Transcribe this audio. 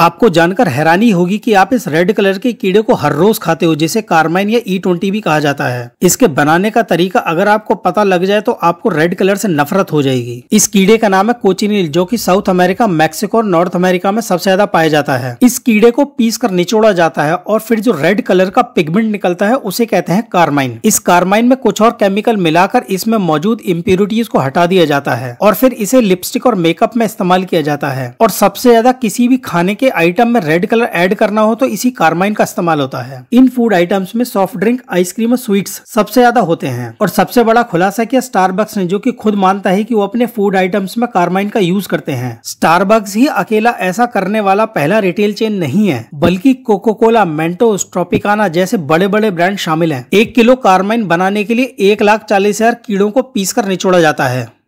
आपको जानकर हैरानी होगी कि आप इस रेड कलर के कीड़े को हर रोज खाते हो जिसे कार्माइन या ई e ट्वेंटी भी कहा जाता है इसके बनाने का तरीका अगर आपको पता लग जाए तो आपको रेड कलर से नफरत हो जाएगी इस कीड़े का नाम है कोचिनिल जो कि साउथ अमेरिका मैक्सिको और नॉर्थ अमेरिका में सबसे ज्यादा पाया जाता है इस कीड़े को पीस कर निचोड़ा जाता है और फिर जो रेड कलर का पिगमेंट निकलता है उसे कहते हैं कार्माइन इस कार्माइन में कुछ और केमिकल मिलाकर इसमें मौजूद इम्प्यूरिटीज को हटा दिया जाता है और फिर इसे लिपस्टिक और मेकअप में इस्तेमाल किया जाता है और सबसे ज्यादा किसी भी खाने के आइटम में रेड कलर ऐड करना हो तो इसी कार्माइन का इस्तेमाल होता है इन फूड आइटम्स में सॉफ्ट ड्रिंक आइसक्रीम और स्वीट्स सबसे ज्यादा होते हैं और सबसे बड़ा खुलासा किया स्टारबक्स ने जो की खुद मानता है की वो अपने फूड आइटम्स में कार्माइन का यूज करते हैं स्टारबक्स ही अकेला ऐसा करने वाला पहला रिटेल चेन नहीं है बल्कि कोको कोला मेंटोस ट्रॉपिकाना जैसे बड़े बड़े ब्रांड शामिल हैं। एक किलो कार्माइन बनाने के लिए एक लाख चालीस हजार कीड़ों को पीसकर निचोड़ा जाता है